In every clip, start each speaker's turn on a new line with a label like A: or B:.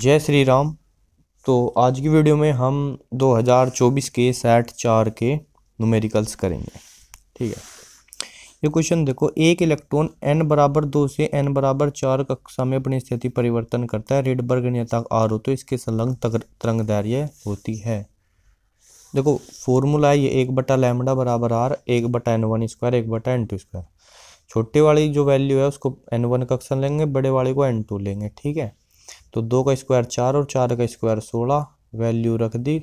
A: जय श्री राम तो आज की वीडियो में हम 2024 के सेट चार के नुमेरिकल्स करेंगे ठीक है ये क्वेश्चन देखो एक इलेक्ट्रॉन एन बराबर दो से एन बराबर चार कक्षा में अपनी स्थिति परिवर्तन करता है रेडबर्ग नियतांक आर हो तो इसके संलग्न तरंग दैर्य होती है देखो फॉर्मूला है ये एक बटा लैमडा बराबर आर एक बटा एन वन स्क्वायर एक बटा एन टू स्क्वायर छोटे वाली जो वैल्यू है उसको एन वन कक्षा लेंगे बड़े वाले को एन टू लेंगे ठीक है तो दो का स्क्वायर चार और चार का स्क्वायर सोलह वैल्यू रख दी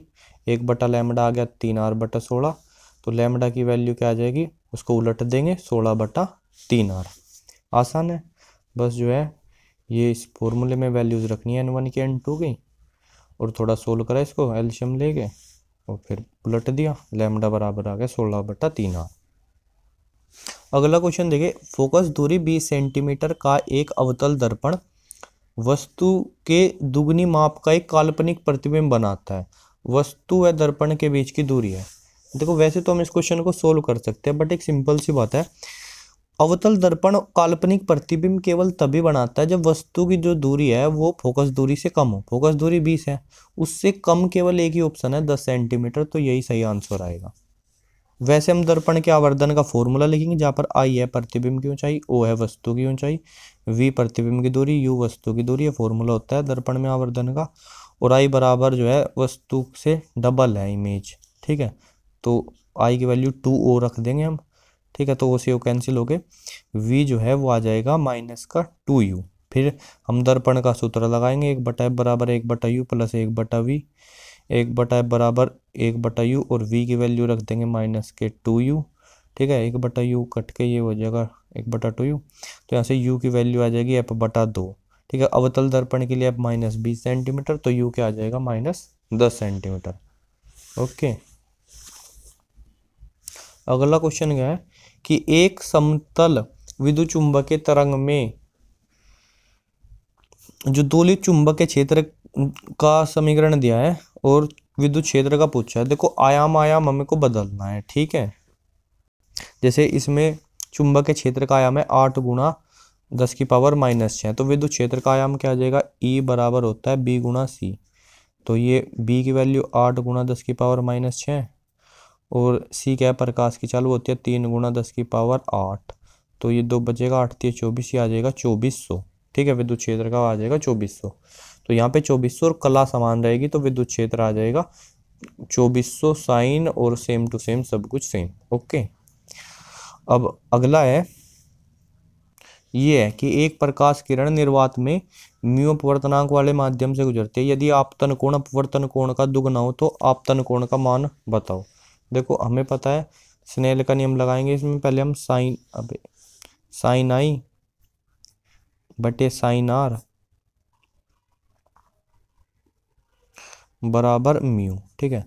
A: एक बटा लेमडा आ गया तीन आर बटा सोलह तो लेमडा की वैल्यू क्या आ जाएगी उसको उलट देंगे सोलह बटा तीन आर आसान है बस जो है ये इस फॉर्मूले में वैल्यूज़ रखनी है एन वन की एन टू की और थोड़ा सोल्व करा इसको एल्शियम ले गए और फिर उलट दिया लेमडा बराबर आ गया सोलह बटा तीन आर अगला क्वेश्चन देखिए फोकस दूरी बीस सेंटीमीटर का एक अवतल दर्पण वस्तु के दुगनी माप का एक काल्पनिक प्रतिबिंब बनाता है वस्तु व दर्पण के बीच की दूरी है देखो वैसे तो हम इस क्वेश्चन को सोल्व कर सकते हैं बट एक सिंपल सी बात है अवतल दर्पण काल्पनिक प्रतिबिंब केवल तभी बनाता है जब वस्तु की जो दूरी है वो फोकस दूरी से कम हो फोकस दूरी बीस है उससे कम केवल एक ही ऑप्शन है दस सेंटीमीटर तो यही सही आंसर आएगा वैसे हम दर्पण के आवर्धन का फॉर्मूला लिखेंगे जहाँ पर आई है प्रतिबिंब की ऊंचाई ओ है वस्तु की ऊंचाई वी प्रतिबिंब की दूरी यू वस्तु की दूरी ये फॉर्मूला होता है दर्पण में आवर्धन का और आई बराबर जो है वस्तु से डबल है इमेज ठीक है तो आई की वैल्यू टू ओ रख देंगे हम ठीक है तो ओ से ओ कैंसिल हो गए वी जो है वो आ जाएगा माइनस का टू यू फिर हम दर्पण का सूत्र लगाएंगे एक बटा एफ बराबर एक बटा यू प्लस एक बटा वी एक बटा एफ बराबर एक बटा यू और वी की वैल्यू रख देंगे माइनस के टू यू ठीक है एक बटा यू कट के ये हो जाएगा एक बटा टू यू तो यहाँ से यू की वैल्यू आ जाएगी आप बटा दो ठीक है अवतल दर्पण के लिए आप माइनस बीस सेंटीमीटर तो यू क्या आ जाएगा माइनस दस सेंटीमीटर ओके अगला क्वेश्चन क्या है कि एक समतल विद्युत चुंबकीय तरंग में जो दोलित चुंबक के क्षेत्र का समीकरण दिया है और विद्युत क्षेत्र का पूछा है देखो आयाम आयाम हमें को बदलना है ठीक है जैसे इसमें चुंबक के क्षेत्र का आयाम है आठ गुणा दस की पावर माइनस छः तो विद्युत क्षेत्र का आयाम क्या आ जाएगा ई e बराबर होता है बी गुणा सी तो ये बी की वैल्यू आठ गुणा दस की पावर माइनस छः और सी क्या है प्रकाश की चालू होती है तीन गुणा दस की पावर आठ तो ये दो बचेगा आठ तीस चौबीस ही आ जाएगा चौबीस सौ ठीक है विद्युत क्षेत्र का आ जाएगा चौबीस सौ तो यहाँ पे चौबीस सौ और कला समान रहेगी तो विद्युत क्षेत्र आ जाएगा चौबीस सौ साइन और सेम टू सेम सब कुछ सेम ओके अब अगला है ये है कि एक प्रकाश किरण निर्वात में म्यू अपवर्तनांक वाले माध्यम से गुजरती है यदि आपतन कोण अपवर्तन कोण का दुगना हो तो आपतन कोण का मान बताओ देखो हमें पता है स्नेल का नियम लगाएंगे इसमें पहले हम साइन अबे साइन आई बटे साइन आर बराबर म्यू ठीक है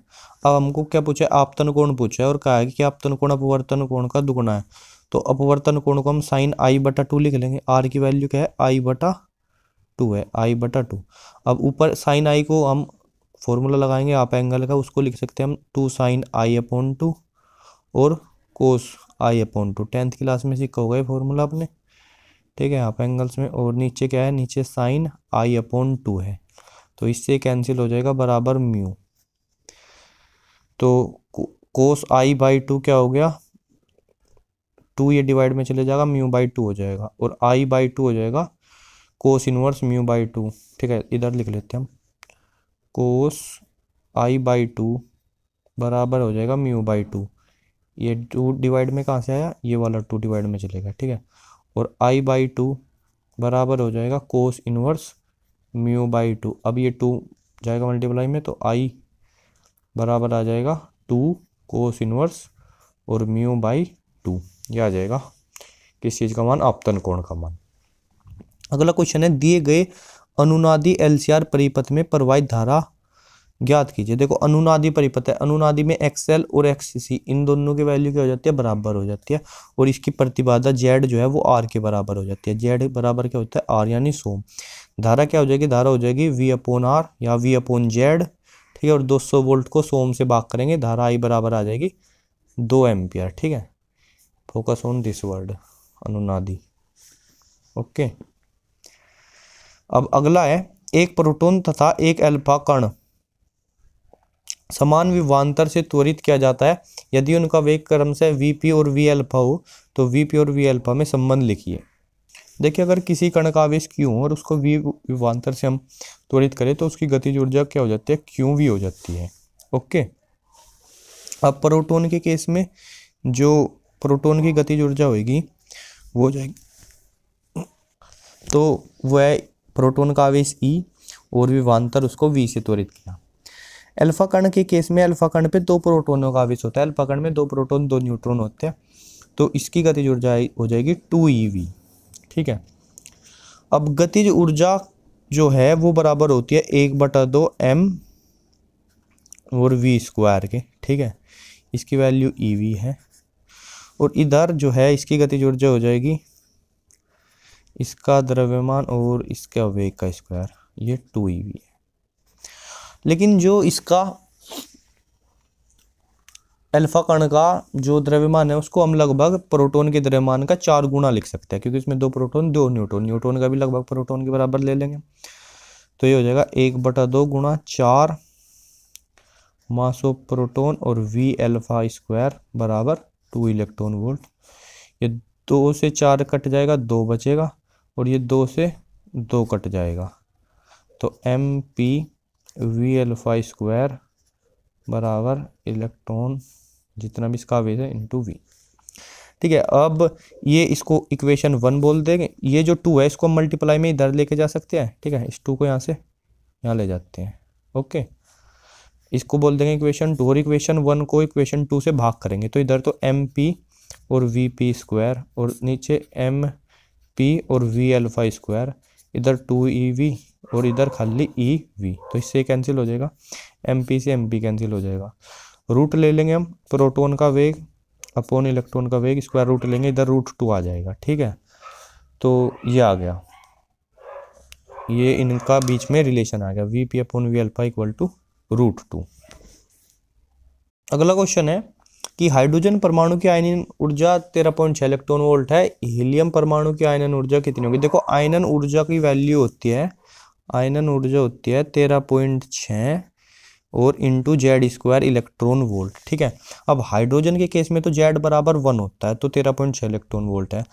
A: अब हमको क्या पूछा है आपतन कोण पूछा है और कहा है कि आपतन कोण अपवर्तन कोण का दुगुना है तो अपवर्तन कोण को हम साइन आई बटा टू लिख लेंगे आर की वैल्यू क्या है आई बटा टू है आई बटा टू अब ऊपर साइन आई को हम फॉर्मूला लगाएंगे आप एंगल का उसको लिख सकते हैं हम two sine I upon two और cos I upon two tenth class में सीखा होगा ये फॉर्मूला आपने ठीक है आप एंगल्स में और नीचे क्या है नीचे साइन आई अपॉन टू है तो इससे कैंसिल हो जाएगा बराबर म्यू तो कोस आई बाई टू क्या हो गया टू ये डिवाइड में चले जाएगा म्यू बाई टू हो जाएगा और आई बाई टू हो जाएगा cos inverse mu by two ठीक है इधर लिख लेते हैं हम कोस आई बाई टू बराबर हो जाएगा म्यू बाई टू ये टू डिवाइड में कहाँ से आया ये वाला टू डिवाइड में चलेगा ठीक है और आई बाई टू बराबर हो जाएगा cos inverse mu by two अब ये टू जाएगा मल्टीप्लाई में तो आई बराबर आ जाएगा टू कोस इनवर्स और म्यू बाई टू ये आ जाएगा किस चीज़ का मान आपतन कोण का मान अगला क्वेश्चन है दिए गए अनुनादी एलसीआर परिपथ में प्रवाहित धारा ज्ञात कीजिए देखो अनुनादी परिपथ है अनुनादी में एक्सएल और एक्ससी इन दोनों की वैल्यू क्या हो जाती है बराबर हो जाती है और इसकी प्रतिबाधा जेड जो है वो आर के बराबर हो जाती है जेड बराबर क्या होता है आर यानी सोम धारा क्या हो जाएगी धारा हो जाएगी वी अपोन आर या वी अपोन जेड ठीक है और 200 वोल्ट को सोम से भाग करेंगे धारा आई बराबर आ जाएगी दो एम्पियर ठीक है फोकस ऑन दिस वर्ड अनुनादी ओके अब अगला है एक प्रोटोन तथा एक अल्फा कण समान विवांतर से त्वरित किया जाता है यदि उनका वेग क्रम से वी और वी अल्फा हो तो वी और वी अल्फा में संबंध लिखिए देखिए अगर किसी कण का आवेश क्यू और उसको वी विभांतर से हम त्वरित करें तो उसकी गतिज ऊर्जा क्या हो जाती है क्यू वी हो जाती है ओके अब प्रोटोन के केस में जो प्रोटोन की गतिज ऊर्जा होगी वो जाएगी तो वह प्रोटोन का आवेश ई e और विभांतर उसको वी से त्वरित किया अल्फा कण के केस में अल्फा कण पे दो प्रोटोनों का आवेश होता है अल्फा कण में दो प्रोटोन दो न्यूट्रॉन होते हैं तो इसकी गतिज ऊर्जा हो जाएगी टू ई e वी ठीक है अब गतिज ऊर्जा जो है वो बराबर होती है एक बटा दो एम और वी स्क्वायर के ठीक है इसकी वैल्यू ई वी है और इधर जो है इसकी गतिज ऊर्जा हो जाएगी इसका द्रव्यमान और इसका वेग का स्क्वायर ये टू ई वी है लेकिन जो इसका अल्फा कण का जो द्रव्यमान है उसको हम लगभग प्रोटोन के द्रव्यमान का चार गुना लिख सकते हैं क्योंकि इसमें दो प्रोटोन दो न्यूटॉन न्यूट्रोन का भी लगभग प्रोटोन के बराबर ले लेंगे तो ये हो जाएगा एक बटा दो गुणा चार मासो प्रोटोन और वी एल्फा स्क्वायर बराबर टू इलेक्ट्रॉन वोल्ट ये दो से चार कट जाएगा दो बचेगा और ये दो से दो कट जाएगा तो M P V alpha square बराबर इलेक्ट्रॉन जितना भी इसका वेज है इंटू वी ठीक है अब ये इसको इक्वेशन वन बोल देंगे ये जो टू है इसको मल्टीप्लाई में इधर लेके जा सकते हैं ठीक है इस टू को यहाँ से यहाँ ले जाते हैं ओके इसको बोल देंगे इक्वेशन टू और इक्वेशन वन को इक्वेशन टू से भाग करेंगे तो इधर तो एम पी और वी पी स्क्वायर और नीचे एम पी और वी अल्फा स्क्वायर इधर टू ई वी और इधर खाली ई e वी तो इससे कैंसिल हो जाएगा एम पी से एम पी कैंसिल हो जाएगा रूट ले लेंगे हम प्रोटोन का वेग अपोन इलेक्ट्रॉन का वेग स्क्वायर रूट लेंगे इधर रूट टू आ जाएगा ठीक है तो ये आ गया ये इनका बीच में रिलेशन आ गया V P upon V alpha equal to root two अगला क्वेश्चन है कि हाइड्रोजन परमाणु की आयनन ऊर्जा तेरह पॉइंट छः इलेक्ट्रॉन वोल्ट है हीलियम परमाणु की आयनन ऊर्जा कितनी होगी देखो आयनन ऊर्जा की वैल्यू होती है आयनन ऊर्जा होती है तेरह पॉइंट छः और into Z square electron volt ठीक है अब हाइड्रोजन के केस में तो जेड बराबर वन होता है तो तेरह पॉइंट छः इलेक्ट्रॉन वोल्ट है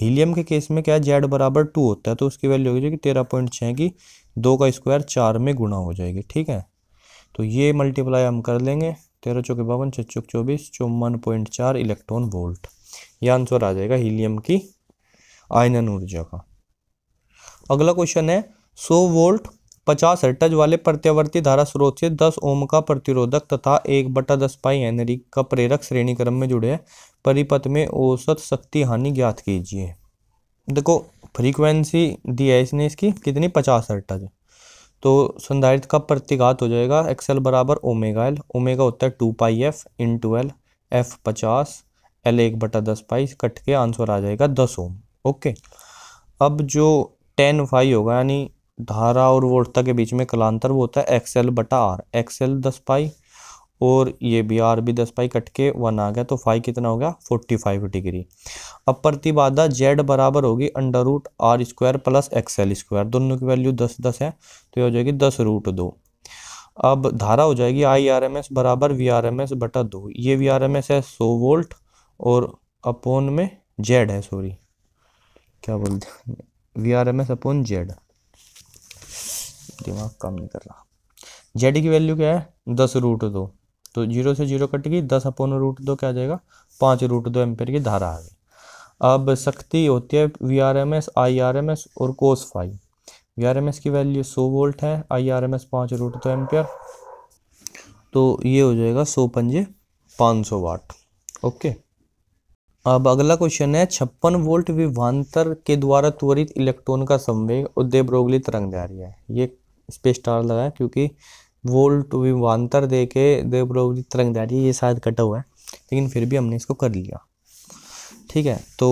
A: हीलियम के केस में क्या है जेड बराबर टू होता है तो उसकी वैल्यू हो जाएगी तेरह पॉइंट छः की दो का स्क्वायर चार में गुणा हो जाएगी ठीक है तो ये मल्टीप्लाई हम कर लेंगे तेरह चौके बावन छचुक चौबीस चौवन पॉइंट चार इलेक्ट्रॉन वोल्ट यह आंसर आ जाएगा हीलियम की आयनन ऊर्जा का अगला क्वेश्चन है सौ वोल्ट पचास हर्टज वाले प्रत्यावर्ती धारा स्रोत से दस ओम का प्रतिरोधक तथा एक बटा दस पाई एनरी का प्रेरक श्रेणी क्रम में जुड़े हैं परिपथ में औसत शक्ति हानि ज्ञात कीजिए देखो फ्रीक्वेंसी दी है इसने इसकी कितनी पचास हर्टज तो संधारित का प्रतिघात हो जाएगा एक्सएल बराबर ओमेगा एल ओमेगा होता है two pi F into L F पचास एल एक बटा दस पाई कट के आंसर आ जाएगा दस ओम ओके अब जो टेन फाइव होगा यानी धारा और वोल्टता के बीच में कलांतर वो होता है एक्सएल बटा आर एक्सएल दस पाई और ये भी आर भी दस पाई कट के वन आ गया तो फाइव कितना हो गया फोर्टी फाइव डिग्री अब प्रतिबाधा जेड बराबर होगी under root R square plus X L square दोनों की वैल्यू दस दस है तो ये हो जाएगी दस रूट दो अब धारा हो जाएगी आई आर एम एस बराबर वी आर एम एस बटा दो ये वी आर एम एस है सो वोल्ट और अपोन में जेड है सॉरी क्या बोलते हैं V R M S upon Z दिमाग काम नहीं कर रहा जेड की वैल्यू क्या है दस रूट दो तो जीरो से जीरो कट गई दस अपोन रूट दो क्या आ जाएगा पाँच रूट दो एम्पेयर की धारा आ गई अब शक्ति होती है V R M S I R M S और cos five V R M S की वैल्यू सौ वोल्ट है आई आर एम एस पाँच रूट दो एम्पेयर तो ये हो जाएगा सौ पंजे पाँच सौ वाट ओके अब अगला क्वेश्चन है छप्पन वोल्ट विभांतर के द्वारा त्वरित इलेक्ट्रॉन का संवेग और देवरोगली तरंग जा रही है ये इस पर स्टार लगा क्योंकि वोल्ट विवान्तर दे के देवप्रोगी तरंग जा रही है ये शायद कटा हुआ है लेकिन फिर भी हमने इसको कर लिया ठीक है तो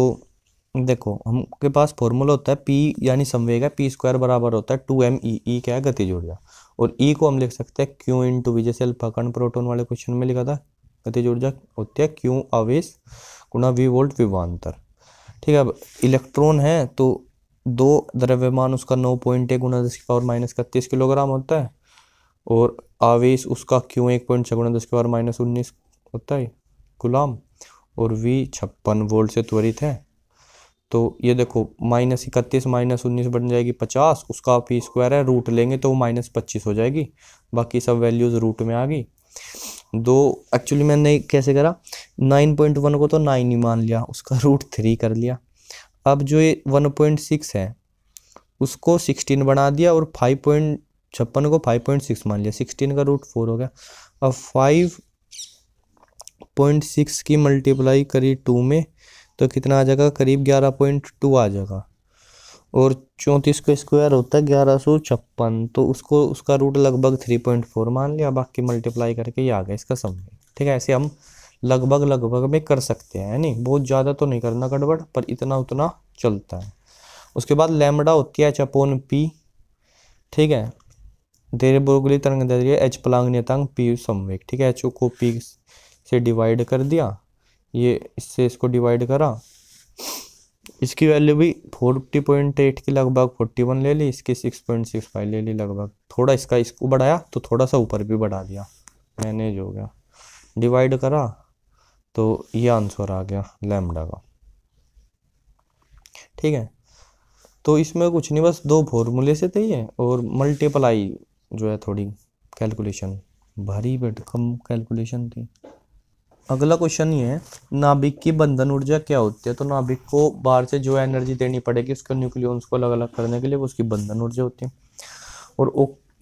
A: देखो हमके पास फॉर्मूला होता है पी यानी संवेग है पी स्क्वायर बराबर होता है टू एम ई ई क्या है गति ऊर्जा और ई e को हम लिख सकते हैं क्यू इन टू वी जैसे अल्फाकंड प्रोटोन वाले क्वेश्चन में लिखा था गति ऊर्जा होती है क्यू आवेश गुणा वी वोल्ट विवान्तर ठीक है अब इलेक्ट्रॉन है तो दो द्रव्यमान उसका नौ पॉइंट एक गुना दस की पावर माइनस इकतीस किलोग्राम होता है और आवेश उसका क्यों एक पॉइंट छः गुना दस की पावर माइनस उन्नीस होता है गुलाम और वी छप्पन वोल्ट से त्वरित है तो ये देखो माइनस इकतीस माइनस उन्नीस बन जाएगी पचास उसका पी स्क्वायर है रूट लेंगे तो वो माइनस पच्चीस हो जाएगी बाकी सब वैल्यूज़ रूट में आ गई दो एक्चुअली मैंने कैसे करा नाइन पॉइंट वन को तो नाइन ही मान लिया उसका रूट थ्री कर लिया अब जो ये वन पॉइंट सिक्स है उसको सिक्सटीन बना दिया और फाइव पॉइंट छप्पन को फाइव पॉइंट सिक्स मान लिया सिक्सटीन का रूट फोर हो गया अब फाइव पॉइंट सिक्स की मल्टीप्लाई करी टू में तो कितना आ जाएगा करीब ग्यारह पॉइंट टू आ जाएगा और चौंतीस का स्क्वायर होता है ग्यारह सौ छप्पन तो उसको उसका रूट लगभग थ्री पॉइंट फोर मान लिया बाकी मल्टीप्लाई करके ये आ गया इसका समझ ठीक है ऐसे हम लगभग लगभग में कर सकते हैं नहीं बहुत ज़्यादा तो नहीं करना गड़बड़ पर इतना उतना चलता है उसके बाद लेमडा होती है एच अपोन पी ठीक है देर बोगली तरंग दैर्घ्य एच पलांग नेतांग पी संवेग ठीक है एच को पी से डिवाइड कर दिया ये इससे इसको डिवाइड करा इसकी वैल्यू भी फोर्टी पॉइंट एट की लगभग फोर्टी वन ले ली इसकी सिक्स पॉइंट सिक्स फाइव ले ली लगभग थोड़ा इसका इसको बढ़ाया तो थोड़ा सा ऊपर भी बढ़ा दिया मैनेज हो गया डिवाइड करा तो ये आंसर आ गया लैम्डा का ठीक है तो इसमें कुछ नहीं बस दो फॉर्मूले से थे ये और मल्टीप्लाई जो है थोड़ी कैलकुलेशन भारी बेट कम कैलकुलेशन थी अगला क्वेश्चन ये है नाभिक की बंधन ऊर्जा क्या होती है तो नाभिक को बाहर से जो एनर्जी देनी पड़ेगी उसके न्यूक्लियस को अलग अलग करने के लिए उसकी बंधन ऊर्जा होती है और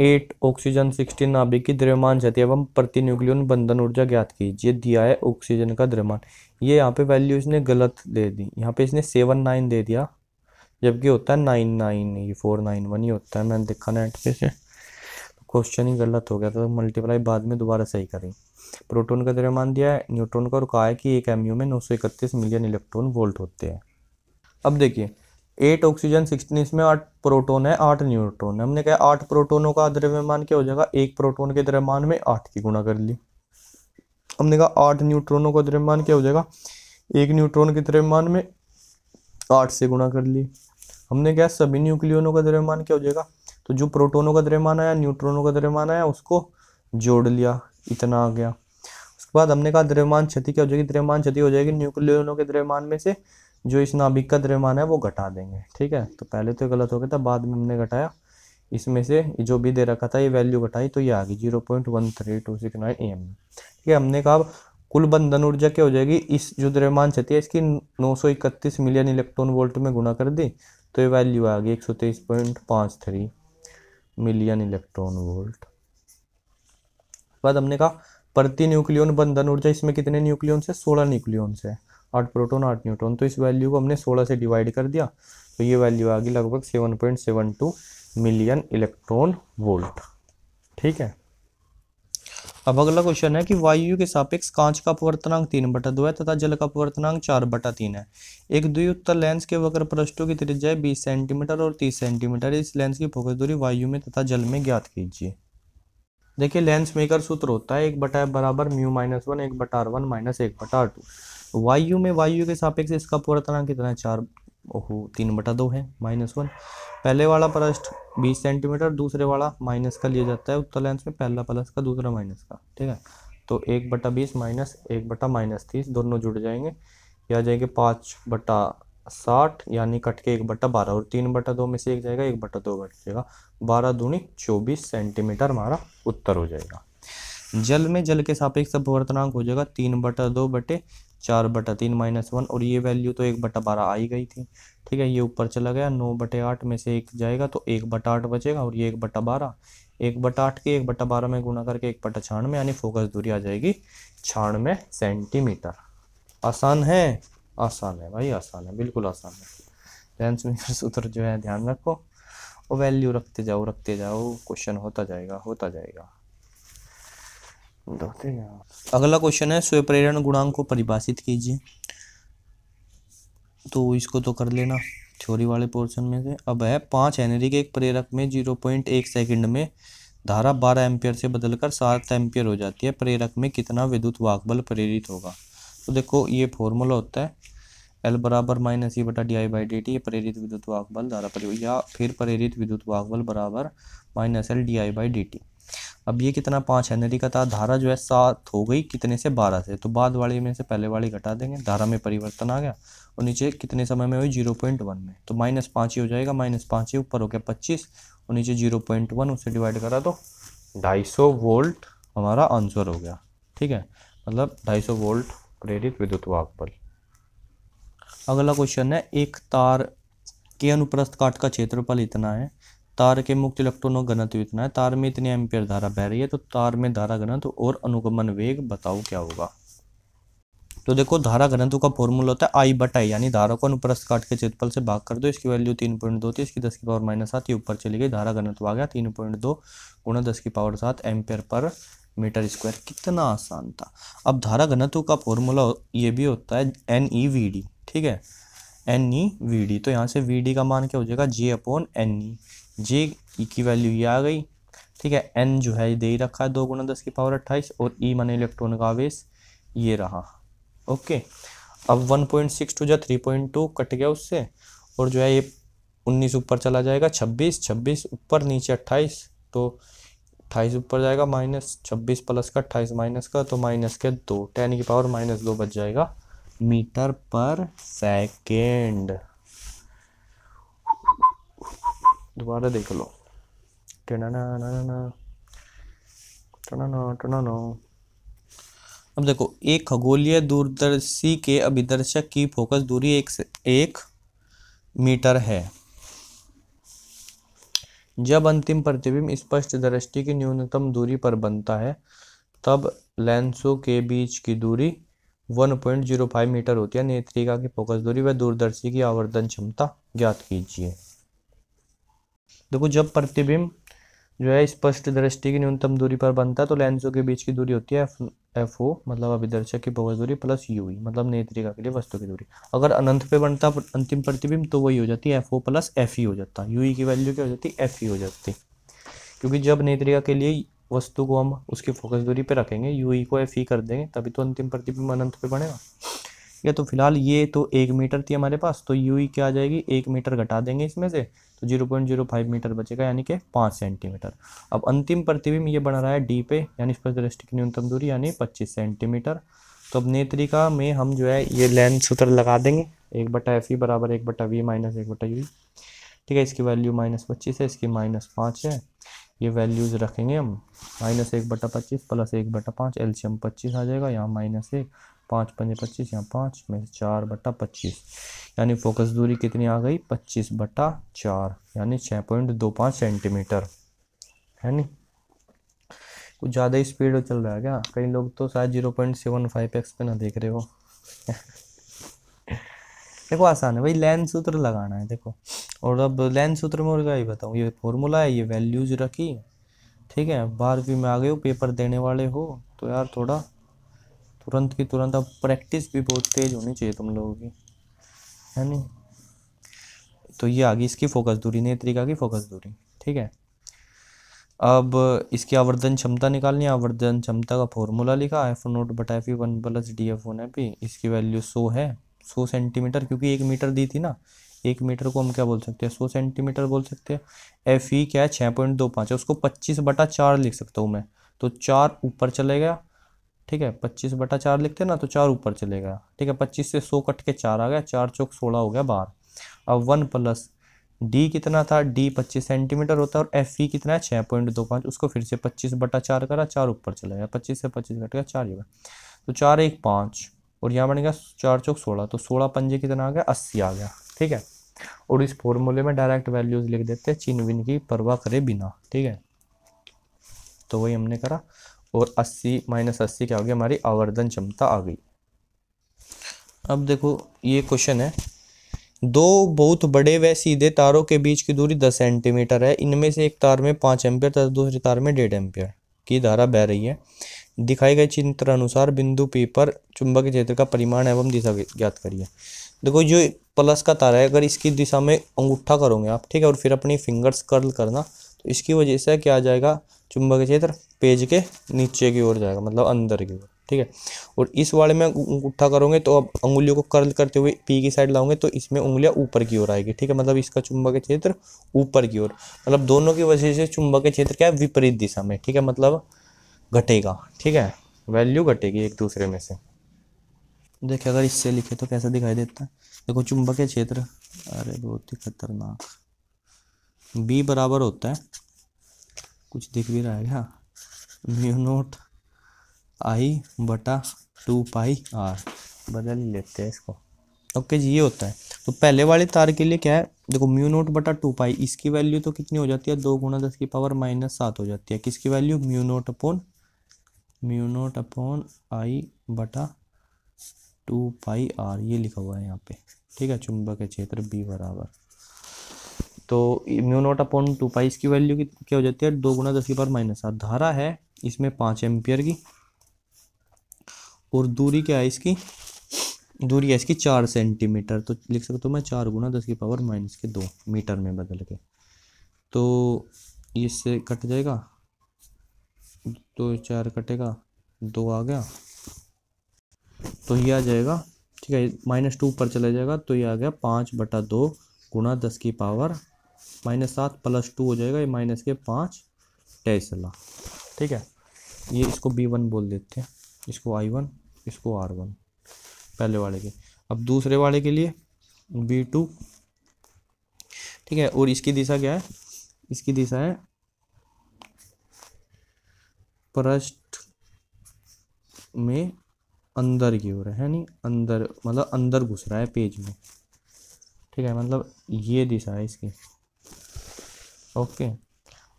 A: एट ऑक्सीजन सिक्सटीन नाभिक की द्रव्यमान क्षति एवं प्रति न्यूक्लियन बंधन ऊर्जा ज्ञात कीजिए दिया है ऑक्सीजन का द्रव्यमान ये यहाँ पे वैल्यू इसने गलत दे दी यहाँ पे इसने सेवन नाइन दे दिया जबकि होता है नाइन नाइन ये फोर नाइन वन ही होता है मैंने देखा नेट पे से क्वेश्चन ही गलत हो गया था तो मल्टीप्लाई बाद में दोबारा सही करें प्रोटोन का द्रव्यमान दिया है न्यूट्रॉन का और कहा है कि एक एम में नौ मिलियन इलेक्ट्रॉन वोल्ट होते हैं अब देखिए एट ऑक्सीजन सिक्सटीन इसमें आठ प्रोटोन है आठ न्यूट्रॉन हमने कहा आठ प्रोटोनों का द्रव्यमान क्या हो जाएगा एक प्रोटोन के द्रव्यमान में आठ की गुणा कर ली हमने कहा आठ न्यूट्रॉनों का द्रव्यमान क्या हो जाएगा एक न्यूट्रॉन के द्रव्यमान में आठ से गुणा कर ली हमने कहा सभी न्यूक्लियोनों का द्रव्यमान क्या हो जाएगा तो जो प्रोटोनों का द्रव्यमान आया न्यूट्रॉनों का द्रव्यमान आया उसको जोड़ लिया इतना आ गया उसके बाद हमने कहा द्रव्यमान क्षति क्या हो जाएगी द्रव्यमान क्षति हो जाएगी न्यूक्लियोनों के द्रव्यमान में से जो इस नाभिक का द्रव्यमान है वो घटा देंगे ठीक है तो पहले तो गलत हो गया था बाद में हमने घटाया इसमें से जो भी दे रखा था ये वैल्यू घटाई तो ये आ गई zero point one three two six nine A M ठीक है हमने कहा कुल बंधन ऊर्जा क्या हो जाएगी इस जो द्रव्यमान क्षति है इसकी नौ सौ इकतीस मिलियन इलेक्ट्रॉन वोल्ट में गुणा कर दी तो ये वैल्यू आ गई एक सौ तेईस पॉइंट पाँच थ्री मिलियन इलेक्ट्रॉन वोल्ट बाद हमने कहा प्रति न्यूक्लियन बंधन ऊर्जा इसमें कितने न्यूक्लियन से सोलह न्यूक्लियन से आठ प्रोटोन आठ न्यूट्रॉन तो इस वैल्यू को हमने सोलह से डिवाइड कर दिया तो ये वैल्यू आ गई लगभग seven point seven two million electron volt ठीक है अब अगला क्वेश्चन है कि वायु के सापेक्ष कांच का अपवर्तनांक तीन बटा दो है तथा जल का अपवर्तनांक चार बटा तीन है एक दुई उत्तर लेंस के वक्र पृष्ठों की त्रिज्या है बीस सेंटीमीटर और तीस सेंटीमीटर इस लेंस की फोकस दूरी वायु में तथा जल में ज्ञात कीजिए देखिए लेंस मेकर सूत्र होता है एक बटा बराबर म्यू माइनस वन एक बटा आर वन माइनस एक बटा आर टू वायु में वायु के सापेक्ष इसका पूर्णतनांक कितना है चार ओहो तीन बटा दो है माइनस वन पहले वाला पृष्ठ बीस सेंटीमीटर दूसरे वाला माइनस का लिया जाता है उत्तर लेंस में पहला प्लस का दूसरा माइनस का ठीक है तो एक बटा बीस माइनस एक बटा माइनस तीस दोनों जुड़ जाएंगे या जाएंगे पाँच बटा साठ यानी कट के एक बटा बारह और तीन बटा दो में से एक जाएगा एक बटा दो बट जाएगा बारह दूनी चौबीस सेंटीमीटर हमारा उत्तर हो जाएगा जल में जल के सापेक्ष अपवर्तनांक हो जाएगा तीन बटा दो बटे चार बटा तीन माइनस वन और ये वैल्यू तो एक बटा बारह आई गई थी ठीक है ये ऊपर चला गया नौ बटे आठ में से एक जाएगा तो एक बटा आठ बचेगा और ये एक बटा बारह एक बटा आठ के एक बटा बारह में गुणा करके एक बटा छाण में यानी फोकस दूरी आ जाएगी छाण में सेंटीमीटर आसान है आसान है भाई आसान है बिल्कुल आसान है ध्यान सूत्र जो है ध्यान रखो और वैल्यू रखते जाओ रखते जाओ क्वेश्चन होता जाएगा होता जाएगा अगला क्वेश्चन है स्वप्रेरण गुणांक को परिभाषित कीजिए तो इसको तो कर लेना थ्योरी वाले पोर्शन में से अब है पाँच हेनरी के एक प्रेरक में जीरो पॉइंट एक सेकेंड में धारा बारह एम्पियर से बदलकर सात एम्पियर हो जाती है प्रेरक में कितना विद्युत वाक बल प्रेरित होगा तो देखो ये फॉर्मूला होता है एल बराबर माइनस ई e बटा D I by D T प्रेरित विद्युत वाक बल धारा परिवर्तन या फिर प्रेरित विद्युत वाक बल बराबर minus L D I by D T अब ये कितना पाँच है नदी का था धारा जो है सात हो गई कितने से बारह से तो बाद वाली में से पहले वाली घटा देंगे धारा में परिवर्तन आ गया और नीचे कितने समय में हुई जीरो पॉइंट वन में तो माइनस पाँच ही हो जाएगा माइनस पाँच ही ऊपर हो गया पच्चीस और नीचे जीरो पॉइंट वन उसे डिवाइड करा तो ढाई सौ वोल्ट हमारा आंसर हो गया ठीक है मतलब ढाई सौ वोल्ट प्रेरित विद्युत वाहक बल अगला क्वेश्चन है एक तार के अनुप्रस्थ काट का क्षेत्रफल इतना है तार के मुक्त इलेक्ट्रॉनों घनत्व इतना है तार में इतनी एम्पियर धारा बह रही है तो तार में धारा घनत्व और अनुगमन वेग बताओ क्या होगा तो देखो धारा घनत्व का फॉर्मूला होता है आई बट आई यानी धारा को अनुप्रस्थ काट के क्षेत्रफल से भाग कर दो इसकी वैल्यू तीन पॉइंट दो थी इसकी दस की पावर माइनस सात ही ऊपर चली गई धारा घनत्व आ गया तीन पॉइंट दो गुणा दस की पावर सात एम्पेयर पर मीटर स्क्वायर कितना आसान था अब धारा घनत्व का फॉर्मूला ये भी होता है एन ई वी डी ठीक है एन ई वी डी तो यहाँ से वी डी का मान क्या हो जाएगा J upon N E J E e की वैल्यू ये आ गई ठीक है एन जो है दे ही रखा है दो गुना दस की पावर अट्ठाईस और ई e माने इलेक्ट्रॉन का आवेश ये रहा ओके अब वन पॉइंट सिक्स टू जो थ्री पॉइंट टू कट गया उससे और जो है ये उन्नीस ऊपर चला जाएगा छब्बीस छब्बीस ऊपर नीचे अट्ठाईस तो अट्ठाईस ऊपर जाएगा माइनस छब्बीस प्लस का अट्ठाईस माइनस का तो माइनस के दो टेन की पावर माइनस दो बच जाएगा मीटर पर सेकेंड दोबारा देख लो टनाना अब देखो एक खगोलीय दूरदर्शी के अभिदर्शक की फोकस दूरी एक से एक मीटर है जब अंतिम प्रतिबिंब स्पष्ट दृष्टि की न्यूनतम दूरी पर बनता है तब लेंसों के बीच की दूरी 1.05 मीटर होती है नेत्रिका की फोकस दूरी व दूरदर्शी की आवर्धन क्षमता ज्ञात कीजिए देखो जब प्रतिबिंब जो है स्पष्ट दृष्टि की न्यूनतम दूरी पर बनता है तो लेंसों के बीच की दूरी होती है एफ एफ ओ मतलब अभिदर्शक की फोकस दूरी प्लस यू ई मतलब नेत्रिका के लिए वस्तु की दूरी अगर अनंत पे बनता अंतिम प्रतिबिंब तो वही हो जाती है F O plus F E हो जाता यू ई e की वैल्यू क्या हो जाती है एफ ई e हो जाती क्योंकि जब नेत्रिका के लिए वस्तु को हम उसकी फोकस दूरी पर रखेंगे यू ई e को एफ ई कर देंगे तभी तो अंतिम प्रतिबिंब अनंत पे बनेगा या तो फिलहाल ये तो एक मीटर थी हमारे पास तो यू ई क्या आ जाएगी एक मीटर घटा देंगे इसमें से तो zero point zero five meter बचेगा यानी कि पाँच सेंटीमीटर अब अंतिम प्रतिबिंब ये बना रहा है डी पे यानी स्पर्श दृष्टि की न्यूनतम दूरी यानी पच्चीस सेंटीमीटर तो अब नेत्रिका में हम जो है ये लेंथ सूत्र लगा देंगे एक बटा एफ ई बराबर एक बटा वी माइनस एक बटा यू ठीक है इसकी वैल्यू माइनस पच्चीस है इसकी माइनस पाँच है ये वैल्यूज़ रखेंगे हम माइनस एक बटा पच्चीस प्लस एक बटा पाँच एल्शियम पच्चीस आ जाएगा यहाँ माइनस एक पाँच पंजे पच्चीस यहाँ पाँच में से चार बटा पच्चीस यानी फोकस दूरी कितनी आ गई पच्चीस बटा चार यानी छः पॉइंट दो पाँच सेंटीमीटर है नी कुछ ज़्यादा ही स्पीड चल रहा है क्या कई लोग तो शायद zero point seven five x पे ना देख रहे हो देखो आसान है भाई लेंस सूत्र लगाना है देखो और अब लेंस सूत्र में और क्या ही बताऊँ ये फॉर्मूला है ये वैल्यूज रखी ठीक है बारहवीं में आ गए हो पेपर देने वाले हो तो यार थोड़ा तुरंत की तुरंत अब प्रैक्टिस भी बहुत तेज़ होनी चाहिए तुम लोगों की है नहीं तो ये आ गई इसकी फोकस दूरी नेत्रिका की फोकस दूरी ठीक है अब इसकी आवर्धन क्षमता निकालनी आवर्धन क्षमता का फॉर्मूला लिखा एफ नोट बटा F one plus D F one F इसकी वैल्यू सो है सौ सेंटीमीटर क्योंकि एक मीटर दी थी ना एक मीटर को हम क्या बोल सकते हैं सौ सेंटीमीटर बोल सकते हैं एफ ई e क्या है छः पॉइंट दो पाँच है उसको पच्चीस बटा चार लिख सकता हूँ मैं तो चार ऊपर चले गया ठीक है पच्चीस बटा चार लिखते ना तो चार ऊपर चले गया ठीक है पच्चीस से सौ कट के चार आ गया चार चौक सोलह हो गया बार अब वन प्लस डी कितना था डी पच्चीस सेंटीमीटर होता है और एफ ई कितना है छः पॉइंट दो पाँच उसको फिर से पच्चीस बटा चार करा चार ऊपर चला गया पच्चीस से पच्चीस घट गया चार हो तो चार एक पाँच और यहाँ गया चार चौक सोलह तो सोलह पंजे कितना आ गया अस्सी आ गया ठीक है और इस फॉर्मूले में डायरेक्ट वैल्यूज़ लिख देते हैं चिन्ह विन की परवाह करे बिना ठीक है तो वही हमने करा और 80 माइनस अस्सी क्या हो गया हमारी आवर्धन क्षमता आ गई अब देखो ये क्वेश्चन है दो बहुत बड़े व सीधे तारों के बीच की दूरी दस सेंटीमीटर है इनमें से एक तार में पाँच एम्पियर तथा दूसरे तार में डेढ़ एम्पियर की धारा बह रही है दिखाए गए चित्र अनुसार बिंदु पी पर चुंबकीय क्षेत्र का परिमाण एवं दिशा ज्ञात करिए देखो जो प्लस का तारा है अगर इसकी दिशा में अंगूठा करोगे आप ठीक है और फिर अपनी फिंगर्स कर्ल करना तो इसकी वजह से क्या आ जाएगा चुंबक क्षेत्र पेज के नीचे की ओर जाएगा मतलब अंदर की ओर ठीक है और इस वाले में उठा करोगे तो अब उंगलियों को कर्ल करते हुए पी की साइड लाओगे तो इसमें उंगलियां ऊपर की ओर आएगी ठीक है मतलब इसका चुंबक क्षेत्र ऊपर की ओर मतलब दोनों की वजह से चुंबक क्षेत्र क्या है विपरीत दिशा में ठीक है मतलब घटेगा ठीक है वैल्यू घटेगी एक दूसरे में से देखिए अगर इससे लिखे तो कैसा दिखाई देता है देखो चुंबक क्षेत्र अरे बहुत ही खतरनाक बी बराबर होता है कुछ दिख भी रहा है क्या म्यू नोट आई बटा टू पाई आर बदल ही लेते हैं इसको ओके जी ये होता है तो पहले वाले तार के लिए क्या है देखो म्यू नोट बटा टू पाई इसकी वैल्यू तो कितनी हो जाती है दो गुना दस की पावर माइनस सात हो जाती है किसकी value mu naught upon mu naught upon I बटा टू पाई आर ये लिखा हुआ है यहाँ पे ठीक है चुंबक क्षेत्र बी बराबर तो mu naught upon two pi इसकी वैल्यू की क्या हो जाती है दो गुना दस की पावर माइनस सात धारा है इसमें पाँच एम्पियर की और दूरी क्या है इसकी दूरी है इसकी चार सेंटीमीटर तो लिख सकता हूँ तो मैं चार गुना दस की पावर माइनस के दो मीटर में बदल के तो इससे कट जाएगा तो चार कटेगा दो आ गया तो ये आ जाएगा ठीक है माइनस टू ऊपर चला जाएगा तो ये आ गया पाँच बटा दो गुना दस की पावर माइनस सात प्लस टू हो जाएगा ये माइनस के पाँच टेस्ला ठीक है ये इसको बी वन बोल देते हैं इसको आई वन इसको आर वन पहले वाले के अब दूसरे वाले के लिए बी टू ठीक है और इसकी दिशा क्या है इसकी दिशा है पृष्ठ में अंदर की ओर है नहीं अंदर मतलब अंदर घुस रहा है पेज में ठीक है मतलब ये दिशा है इसकी ओके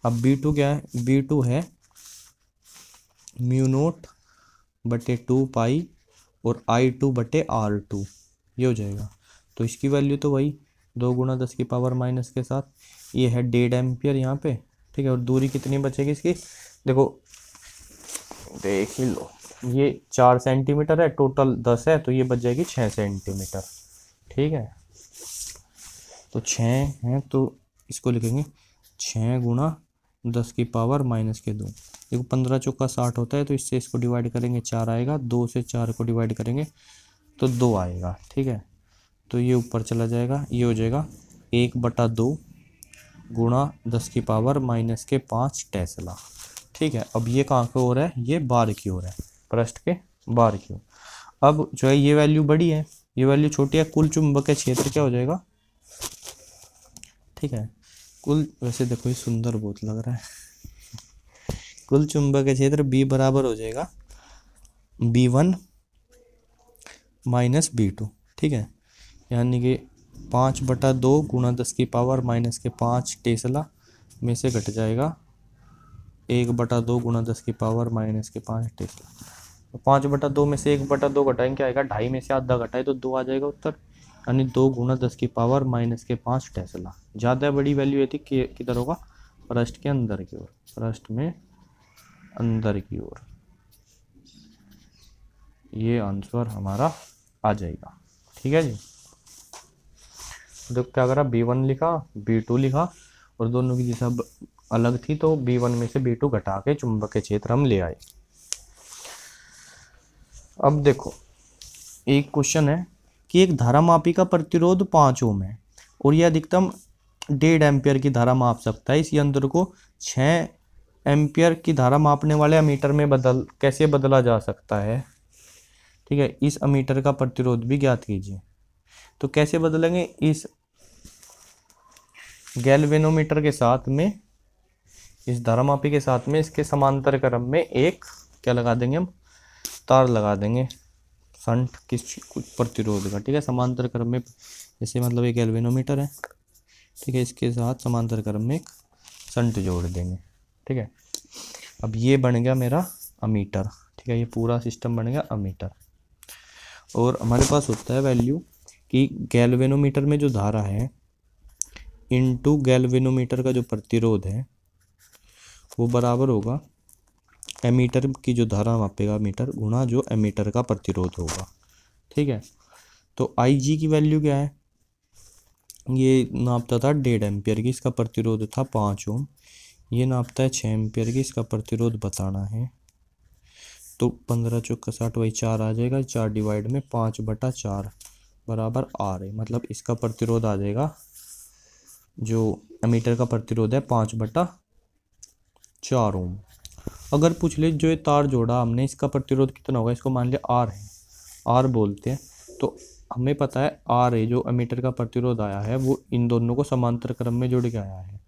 A: अब बी टू क्या है बी टू है म्यू नोट बटे टू पाई और आई टू बटे आर टू ये हो जाएगा तो इसकी वैल्यू तो वही दो गुना दस की पावर माइनस के साथ ये है डेढ़ एम्पियर यहाँ पे ठीक है और दूरी कितनी बचेगी इसकी देखो देख ही लो ये चार सेंटीमीटर है टोटल दस है तो ये बच जाएगी छः सेंटीमीटर ठीक है तो छः हैं तो इसको लिखेंगे छः गुणा दस की पावर माइनस के दो देखो पंद्रह चौका साठ होता है तो इससे इसको डिवाइड करेंगे चार आएगा दो से चार को डिवाइड करेंगे तो दो आएगा ठीक है तो ये ऊपर चला जाएगा ये हो जाएगा एक बटा दो गुणा दस की पावर माइनस के पाँच टेस्ला ठीक है अब ये कहाँ की ओर है ये बार की ओर है पृष्ठ के बार की ओर अब जो है ये वैल्यू बड़ी है ये वैल्यू छोटी है कुल के क्षेत्र क्या हो जाएगा ठीक है कुल वैसे देखो ये सुंदर बहुत लग रहा है कुल चुंबकीय क्षेत्र बी बराबर हो जाएगा B one minus B two ठीक है यानी कि पाँच बटा दो गुणा दस की पावर माइनस के पाँच टेसला में से घट जाएगा एक बटा दो गुणा दस की पावर माइनस के पाँच टेसला तो पाँच बटा दो में से एक बटा दो घटाएंगे क्या आएगा ढाई में से आधा घटाए तो दो आ जाएगा उत्तर यानी दो गुना दस की पावर माइनस के पाँच टेस्ला ज़्यादा बड़ी वैल्यू ये थी कि किधर होगा पृष्ठ के अंदर की ओर पृष्ठ में अंदर की ओर ये आंसर हमारा आ जाएगा ठीक है जी देखो क्या करा बी वन लिखा बी टू लिखा और दोनों की जैसा अलग थी तो बी वन में से बी टू घटा के चुंबक के क्षेत्र हम ले आए अब देखो एक क्वेश्चन है कि एक धारा मापी का प्रतिरोध पाँच ओम है और यह अधिकतम डेढ़ एम्पियर की धारा माप सकता है इस यंत्र को छः एम्पियर की धारा मापने वाले अमीटर में बदल कैसे बदला जा सकता है ठीक है इस अमीटर का प्रतिरोध भी ज्ञात कीजिए तो कैसे बदलेंगे इस गैल्वेनोमीटर के साथ में इस धारा मापी के साथ में इसके समांतर क्रम में एक क्या लगा देंगे हम तार लगा देंगे संट किस कुछ प्रतिरोध का ठीक है समांतर क्रम में जैसे मतलब एक एल्विनोमीटर है ठीक है इसके साथ समांतर क्रम में एक संट जोड़ देंगे ठीक है अब ये बन गया मेरा अमीटर ठीक है ये पूरा सिस्टम बन गया अमीटर और हमारे पास होता है वैल्यू कि गैल्वेनोमीटर में जो धारा है इनटू गैल्वेनोमीटर का जो प्रतिरोध है वो बराबर होगा एमीटर की जो धारा मापेगा मीटर गुणा जो एमीटर का प्रतिरोध होगा ठीक है तो आई जी की वैल्यू क्या है ये नापता था डेढ़ एम्पियर की इसका प्रतिरोध था पाँच ओम ये नापता है छः एम्पियर की इसका प्रतिरोध बताना है तो पंद्रह चौका साठ वही चार आ जाएगा चार डिवाइड में पाँच बटा चार बराबर आर है मतलब इसका प्रतिरोध आ जाएगा जो एमीटर का प्रतिरोध है पाँच बटा चार ओम अगर पूछ ले जो ये तार जोड़ा हमने इसका प्रतिरोध कितना होगा इसको मान लिया आर है आर बोलते हैं तो हमें पता है आर ए जो अमीटर का प्रतिरोध आया है वो इन दोनों को समांतर क्रम में जुड़ के आया है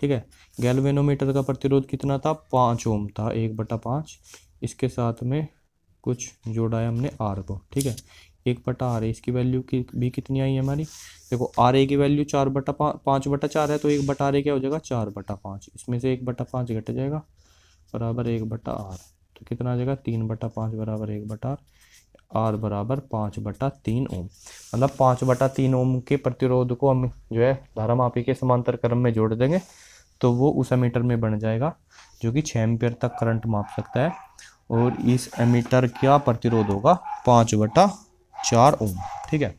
A: ठीक है गैल्वेनोमीटर का प्रतिरोध कितना था पाँच ओम था एक बटा पाँच इसके साथ में कुछ जोड़ा है हमने आर को ठीक है एक बटा आर ए इसकी वैल्यू की भी कितनी आई है हमारी देखो आर ए की वैल्यू चार बटा पाँच पाँच बटा चार है तो एक बटा आर ए क्या हो जाएगा चार बटा पाँच इसमें से एक बटा पाँच घट जाएगा बराबर एक बटा आर तो कितना आ जाएगा तीन बटा पाँच बराबर एक बटा आर आर बराबर पाँच बटा तीन ओम मतलब पाँच बटा तीन ओम के प्रतिरोध को हम जो है धारा मापी के समांतर क्रम में जोड़ देंगे तो वो उस एमीटर में बन जाएगा जो कि छः एम्पियर तक करंट माप सकता है और इस एमीटर का प्रतिरोध होगा पाँच बटा चार ओम ठीक है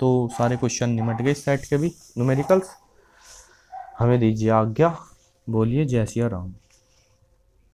A: तो सारे क्वेश्चन निमट गए सेट के भी न्यूमेरिकल्स हमें दीजिए आज्ञा बोलिए जय सिया राम